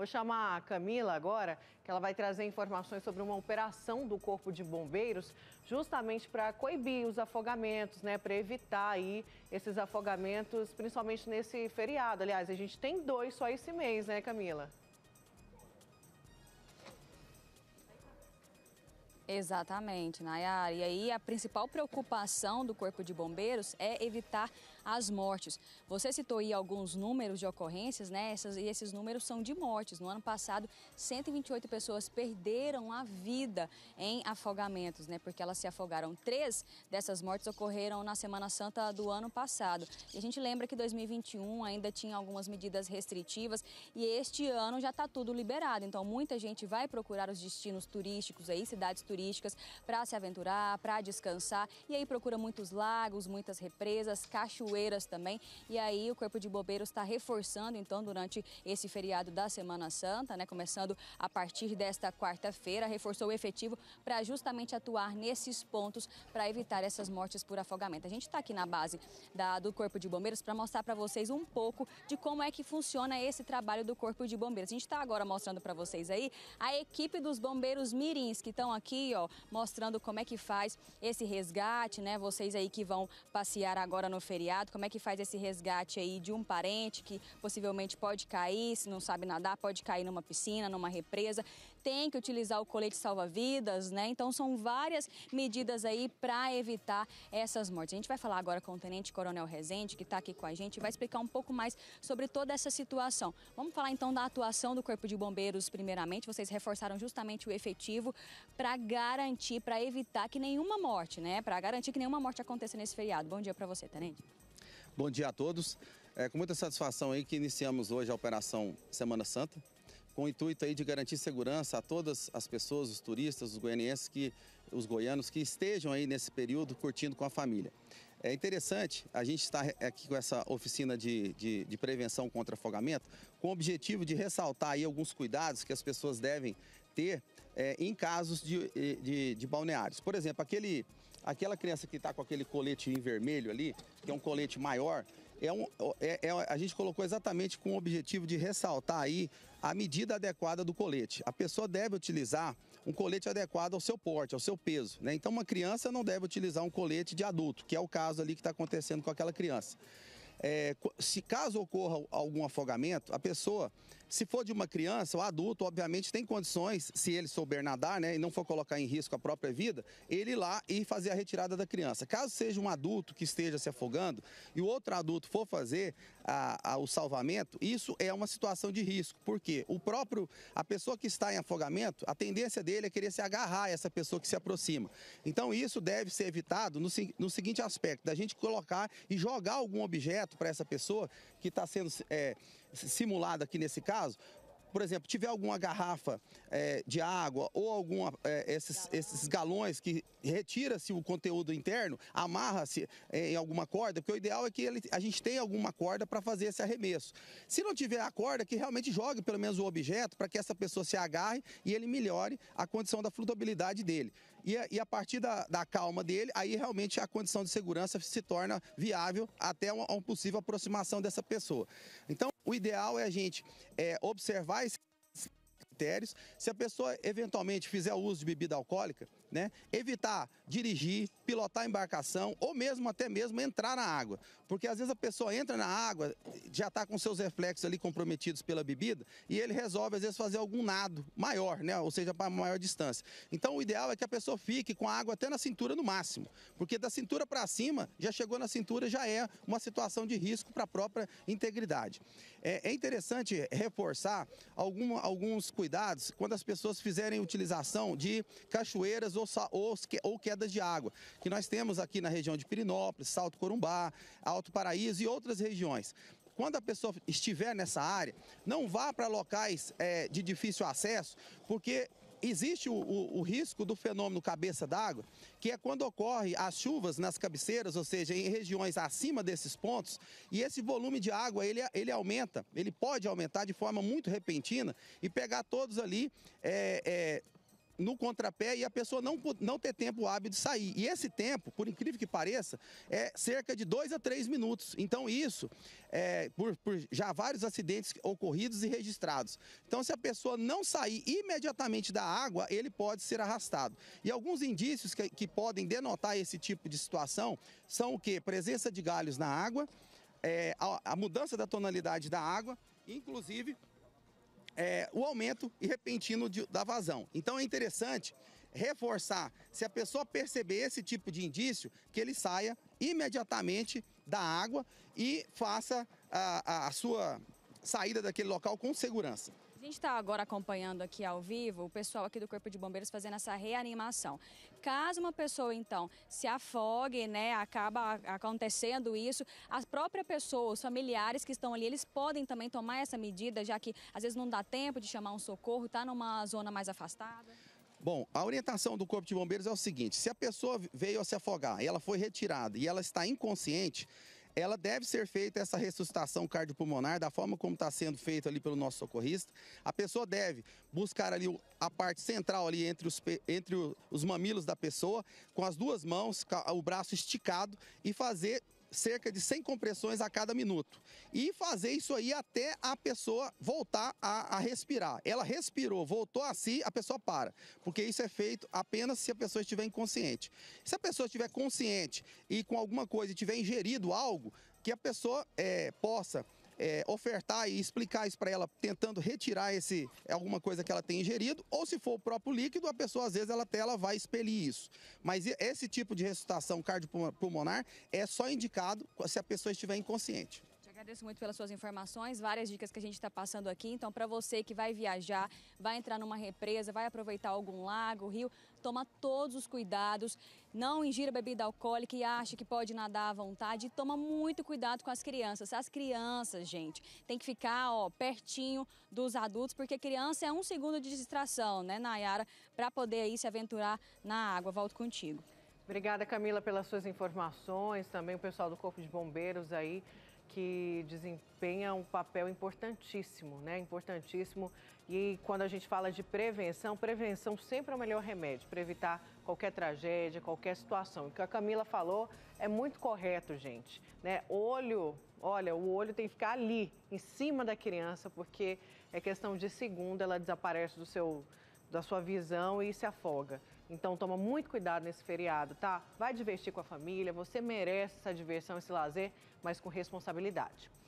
Vou chamar a Camila agora, que ela vai trazer informações sobre uma operação do Corpo de Bombeiros, justamente para coibir os afogamentos, né? Para evitar aí esses afogamentos, principalmente nesse feriado. Aliás, a gente tem dois só esse mês, né, Camila? Exatamente, Nayara. E aí a principal preocupação do Corpo de Bombeiros é evitar as mortes. Você citou aí alguns números de ocorrências, né? Essas, e esses números são de mortes. No ano passado, 128 pessoas perderam a vida em afogamentos, né? Porque elas se afogaram. Três dessas mortes ocorreram na Semana Santa do ano passado. E a gente lembra que 2021 ainda tinha algumas medidas restritivas e este ano já está tudo liberado. Então, muita gente vai procurar os destinos turísticos aí, cidades turísticas, para se aventurar, para descansar. E aí procura muitos lagos, muitas represas, cachoeiras cachoeiras também. E aí o Corpo de Bombeiros está reforçando, então, durante esse feriado da Semana Santa, né? Começando a partir desta quarta-feira, reforçou o efetivo para justamente atuar nesses pontos para evitar essas mortes por afogamento. A gente está aqui na base da, do Corpo de Bombeiros para mostrar para vocês um pouco de como é que funciona esse trabalho do Corpo de Bombeiros. A gente está agora mostrando para vocês aí a equipe dos bombeiros mirins que estão aqui, ó, mostrando como é que faz esse resgate, né? Vocês aí que vão passear agora no feriado como é que faz esse resgate aí de um parente que possivelmente pode cair, se não sabe nadar, pode cair numa piscina, numa represa, tem que utilizar o colete salva-vidas, né? Então são várias medidas aí para evitar essas mortes. A gente vai falar agora com o Tenente Coronel Rezende, que está aqui com a gente, e vai explicar um pouco mais sobre toda essa situação. Vamos falar então da atuação do Corpo de Bombeiros, primeiramente. Vocês reforçaram justamente o efetivo para garantir, para evitar que nenhuma morte, né? Para garantir que nenhuma morte aconteça nesse feriado. Bom dia para você, Tenente. Bom dia a todos. É com muita satisfação aí que iniciamos hoje a Operação Semana Santa, com o intuito aí de garantir segurança a todas as pessoas, os turistas, os goianienses, que, os goianos que estejam aí nesse período curtindo com a família. É interessante a gente estar aqui com essa oficina de, de, de, prevenção contra afogamento, com o objetivo de ressaltar aí alguns cuidados que as pessoas devem ter é, em casos de, de, de balneários. Por exemplo, aquele Aquela criança que está com aquele colete em vermelho ali, que é um colete maior, é um, é, é, a gente colocou exatamente com o objetivo de ressaltar aí a medida adequada do colete. A pessoa deve utilizar um colete adequado ao seu porte, ao seu peso. Né? Então, uma criança não deve utilizar um colete de adulto, que é o caso ali que está acontecendo com aquela criança. É, se caso ocorra algum afogamento, a pessoa se for de uma criança, o adulto, obviamente, tem condições, se ele souber nadar, né, e não for colocar em risco a própria vida, ele ir lá e fazer a retirada da criança. Caso seja um adulto que esteja se afogando e o outro adulto for fazer a, a, o salvamento, isso é uma situação de risco, porque o próprio, a pessoa que está em afogamento, a tendência dele é querer se agarrar a essa pessoa que se aproxima. Então, isso deve ser evitado no, no seguinte aspecto, da gente colocar e jogar algum objeto para essa pessoa que está sendo é, simulado aqui nesse caso, por exemplo, tiver alguma garrafa é, de água ou alguma, é, esses, esses, galões que retira-se o conteúdo interno, amarra-se é, em alguma corda, porque o ideal é que ele, a gente tenha alguma corda para fazer esse arremesso. Se não tiver a corda, que realmente jogue pelo menos o objeto para que essa pessoa se agarre e ele melhore a condição da flutuabilidade dele. E a, e a partir da, da, calma dele, aí realmente a condição de segurança se torna viável até uma, uma possível aproximação dessa pessoa. Então, o ideal é a gente é, observar esses critérios. Se a pessoa eventualmente fizer uso de bebida alcoólica, né? Evitar dirigir, pilotar a embarcação ou mesmo até mesmo entrar na água. Porque às vezes a pessoa entra na água, já está com seus reflexos ali comprometidos pela bebida e ele resolve às vezes fazer algum nado maior, né? Ou seja, para maior distância. Então o ideal é que a pessoa fique com a água até na cintura no máximo, porque da cintura para cima, já chegou na cintura, já é uma situação de risco para a própria integridade. É, é interessante reforçar algum, alguns cuidados quando as pessoas fizerem utilização de cachoeiras ou, ou, ou quedas de água, que nós temos aqui na região de Pirinópolis, Salto Corumbá, Alto Paraíso e outras regiões quando a pessoa estiver nessa área, não vá para locais é, de difícil acesso, porque existe o, o, o risco do fenômeno cabeça d'água, que é quando ocorre as chuvas nas cabeceiras, ou seja, em regiões acima desses pontos, e esse volume de água ele, ele aumenta, ele pode aumentar de forma muito repentina e pegar todos ali. É, é, no contrapé e a pessoa não, não ter tempo hábil de sair. E esse tempo, por incrível que pareça, é cerca de dois a três minutos. Então, isso, é, por, por já vários acidentes ocorridos e registrados. Então, se a pessoa não sair imediatamente da água, ele pode ser arrastado. E alguns indícios que, que podem denotar esse tipo de situação são o que? Presença de galhos na água, é, a, a mudança da tonalidade da água, inclusive é, o aumento e repentino de, da vazão. Então é interessante reforçar, se a pessoa perceber esse tipo de indício, que ele saia imediatamente da água e faça a, a, a sua saída daquele local com segurança. A gente está agora acompanhando aqui ao vivo o pessoal aqui do Corpo de Bombeiros fazendo essa reanimação. Caso uma pessoa, então, se afogue, né, acaba acontecendo isso, as próprias pessoas, os familiares que estão ali, eles podem também tomar essa medida, já que às vezes não dá tempo de chamar um socorro, está numa zona mais afastada? Bom, a orientação do Corpo de Bombeiros é o seguinte: se a pessoa veio a se afogar e ela foi retirada e ela está inconsciente, ela deve ser feita essa ressuscitação cardiopulmonar da forma como está sendo feito ali pelo nosso socorrista. A pessoa deve buscar ali a parte central ali entre os, entre os mamilos da pessoa, com as duas mãos, o braço esticado e fazer cerca de 100 compressões a cada minuto. E fazer isso aí até a pessoa voltar a, a, respirar. Ela respirou, voltou a si, a pessoa para. Porque isso é feito apenas se a pessoa estiver inconsciente. Se a pessoa estiver consciente e com alguma coisa e tiver ingerido algo, que a pessoa é, possa é, ofertar e explicar isso para ela, tentando retirar esse é, alguma coisa que ela tem ingerido, ou se for o próprio líquido, a pessoa às vezes ela até ela vai expelir isso. Mas esse tipo de ressuscitação cardiopulmonar é só indicado se a pessoa estiver inconsciente. Agradeço muito pelas suas informações, várias dicas que a gente está passando aqui. Então, para você que vai viajar, vai entrar numa represa, vai aproveitar algum lago, rio, toma todos os cuidados. Não ingira bebida alcoólica e acha que pode nadar à vontade. E toma muito cuidado com as crianças. As crianças, gente, tem que ficar ó, pertinho dos adultos, porque criança é um segundo de distração, né, Nayara, para poder aí se aventurar na água. Volto contigo. Obrigada, Camila, pelas suas informações, também o pessoal do Corpo de Bombeiros aí que desempenha um papel importantíssimo, né? Importantíssimo. E quando a gente fala de prevenção, prevenção sempre é o melhor remédio para evitar qualquer tragédia, qualquer situação. O que a Camila falou é muito correto, gente. Né? Olho, olha, o olho tem que ficar ali, em cima da criança, porque é questão de segundo ela desaparece do seu, da sua visão e se afoga. Então toma muito cuidado nesse feriado, tá? Vai divertir com a família, você merece essa diversão, esse lazer, mas com responsabilidade.